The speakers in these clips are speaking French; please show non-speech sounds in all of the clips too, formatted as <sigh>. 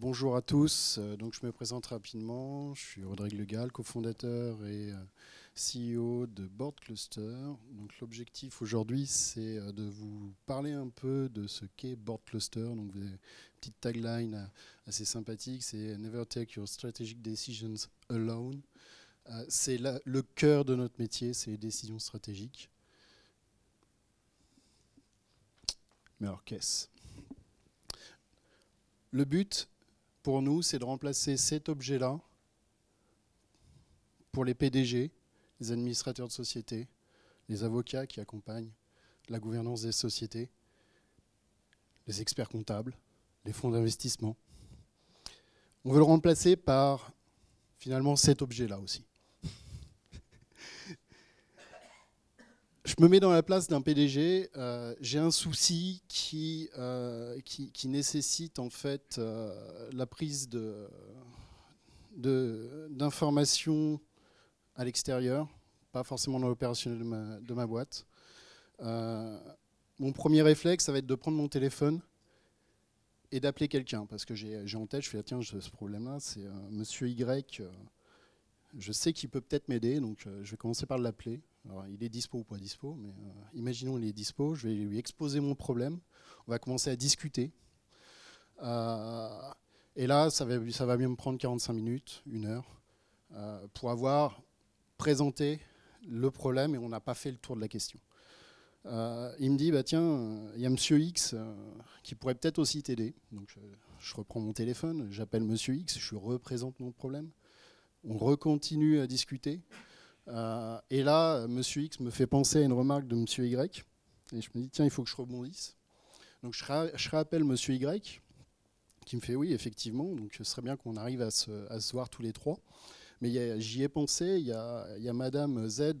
Bonjour à tous. Euh, donc, je me présente rapidement. Je suis Rodrigue Legal, cofondateur et euh, CEO de Board Cluster. l'objectif aujourd'hui, c'est euh, de vous parler un peu de ce qu'est Board Cluster. Donc, une petite tagline assez sympathique c'est Never take your strategic decisions alone. C'est le cœur de notre métier, c'est les décisions stratégiques. Mais alors, qu'est-ce le but, pour nous, c'est de remplacer cet objet-là pour les PDG, les administrateurs de société, les avocats qui accompagnent la gouvernance des sociétés, les experts comptables, les fonds d'investissement. On veut le remplacer par finalement cet objet-là aussi. je me mets dans la place d'un PDG. Euh, j'ai un souci euh, qui, qui, nécessite en fait euh, la prise d'informations de, à l'extérieur, pas forcément dans l'opérationnel de ma, boîte. mon premier réflexe, ça va être de prendre mon téléphone et d'appeler quelqu'un, parce que j'ai en tête, je fais, ah, tiens, ce problème-là, c'est monsieur Y, je sais qu'il peut peut-être m'aider, donc je vais commencer par l'appeler il est dispo ou pas dispo, mais euh, imaginons qu'il est dispo, je vais lui exposer mon problème, on va commencer à discuter. Euh, et là, ça va, bien me prendre 45 minutes, une heure, euh, pour avoir présenté le problème et on n'a pas fait le tour de la question. il me dit, bah, tiens, il y a monsieur X qui pourrait peut-être aussi t'aider. Donc je, reprends mon téléphone, j'appelle monsieur X, je lui représente mon problème. On recontinue à discuter. Euh, et là, Monsieur X me fait penser à une remarque de Monsieur Y. Et je me dis, tiens, il faut que je rebondisse. Donc je, rappelle Monsieur Y, qui me fait, oui, effectivement, donc ce serait bien qu'on arrive à se, voir tous les trois. Mais j'y ai pensé, il y a, y Madame Z euh,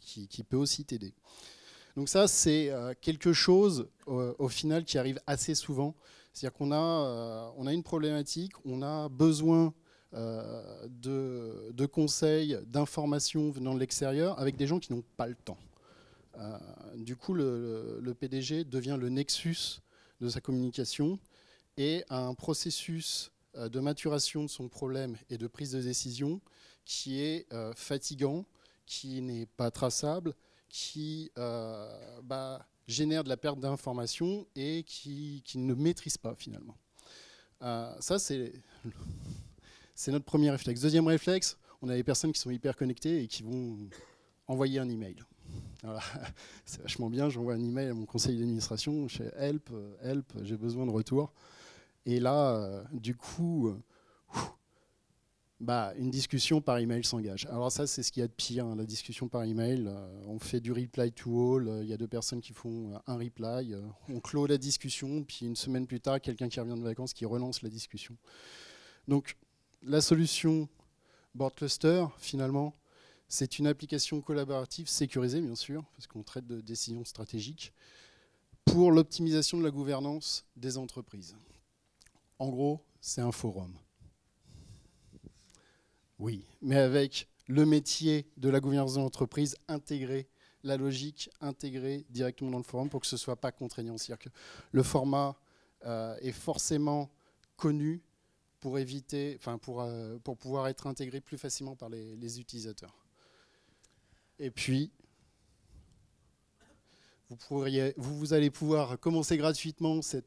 qui, peut aussi t'aider. Donc ça, c'est euh, quelque chose, au final, qui arrive assez souvent. C'est-à-dire qu'on a, on a une problématique, on a besoin euh, de, conseils, d'informations venant de l'extérieur avec des gens qui n'ont pas le temps. Euh, du coup, le, PDG devient le nexus de sa communication et a un processus euh, de maturation de son problème et de prise de décision qui est fatigant, qui n'est pas traçable, qui bah, génère de la perte d'information et qui, ne maîtrise pas finalement. ça, c'est c'est notre premier réflexe. Deuxième réflexe, on a des personnes qui sont hyper connectées et qui vont envoyer un email. <laughs> C'est vachement bien, j'envoie un email à mon conseil d'administration, chez help, euh, help, j'ai besoin de retour. Et là, euh, du coup, euh, bah, une discussion par email s'engage. Alors ça, c'est ce qu'il y a de pire, hein, la discussion par email. on fait du reply to all, il y a deux personnes qui font un reply, on clôt la discussion, puis une semaine plus tard, quelqu'un qui revient de vacances qui relance la discussion. Donc la solution Board Cluster, finalement, c'est une application collaborative sécurisée, bien sûr, parce qu'on traite de décisions stratégiques, pour l'optimisation de la gouvernance des entreprises. En gros, c'est un forum. Oui, mais avec le métier de la gouvernance d'entreprise l'entreprise intégré, la logique intégrée directement dans le forum pour que ce ne soit pas contraignant. cest à dire que le format euh, est forcément connu, pour éviter, enfin pour, euh, pour pouvoir être intégré plus facilement par les, utilisateurs. Et puis, vous, vous, allez pouvoir commencer gratuitement euh,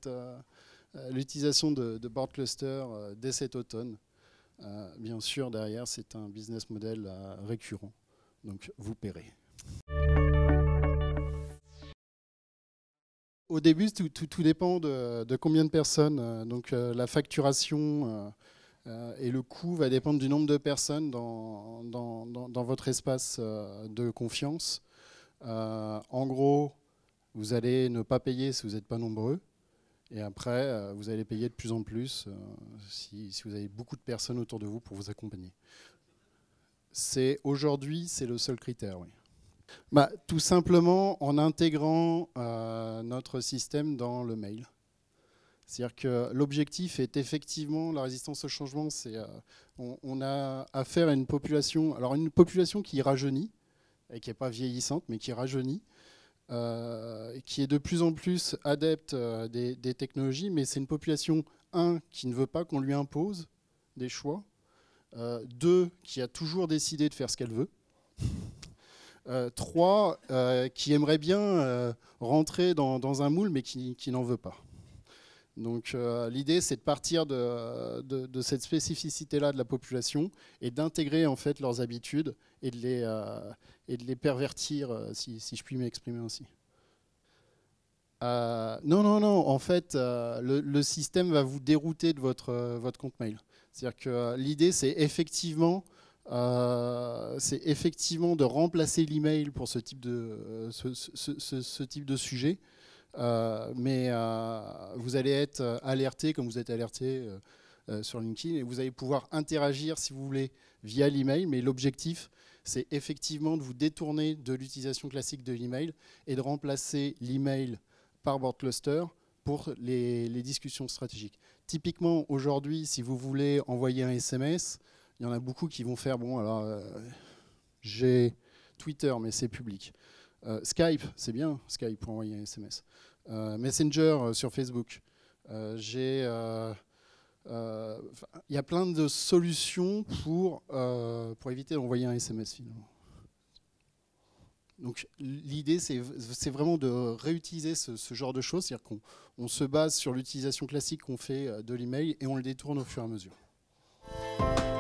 euh, l'utilisation de, de, Board Cluster dès cet automne. bien sûr, derrière, c'est un business model récurrent, donc vous paierez. au début, tout, dépend de, combien de personnes. Euh, donc euh, la facturation euh, et le coût va dépendre du nombre de personnes dans, votre espace de confiance. en gros, vous allez ne pas payer si vous n'êtes pas nombreux. Et après, vous allez payer de plus en plus si, si vous avez beaucoup de personnes autour de vous pour vous accompagner. C'est aujourd'hui, c'est le seul critère, oui. Bah, tout simplement en intégrant euh, notre système dans le mail. C'est-à-dire que l'objectif est effectivement la résistance au changement. C'est euh, on, a affaire à une population, alors une population qui rajeunit et qui n'est pas vieillissante, mais qui rajeunit, euh, qui est de plus en plus adepte des, technologies, mais c'est une population un qui ne veut pas qu'on lui impose des choix, deux qui a toujours décidé de faire ce qu'elle veut. Euh, trois, euh, qui aimerait bien euh, rentrer dans, un moule, mais qui, n'en veut pas. Donc l'idée, c'est de partir de, cette spécificité-là de la population et d'intégrer en fait leurs habitudes et de les, et de les pervertir, si, je puis m'exprimer ainsi. non, non, non, en fait, le, le, système va vous dérouter de votre, votre compte mail. C'est-à-dire que l'idée, c'est effectivement euh, c'est effectivement de remplacer l'email pour ce type de, euh, ce, type de sujet. Euh, mais vous allez être alerté comme vous êtes alerté sur LinkedIn et vous allez pouvoir interagir si vous voulez via l'email. Mais l'objectif, c'est effectivement de vous détourner de l'utilisation classique de l'email et de remplacer l'email par board cluster pour les, les discussions stratégiques. Typiquement, aujourd'hui, si vous voulez envoyer un SMS, il y en a beaucoup qui vont faire, bon, alors, euh, j'ai Twitter, mais c'est public. Euh, Skype, c'est bien, Skype pour envoyer un SMS. Euh, Messenger sur Facebook. j'ai... Il y a plein de solutions pour, pour éviter d'envoyer un SMS finalement. Donc l'idée, c'est vraiment de réutiliser ce, genre de choses, c'est-à-dire qu'on se base sur l'utilisation classique qu'on fait de l'email et on le détourne au fur et à mesure.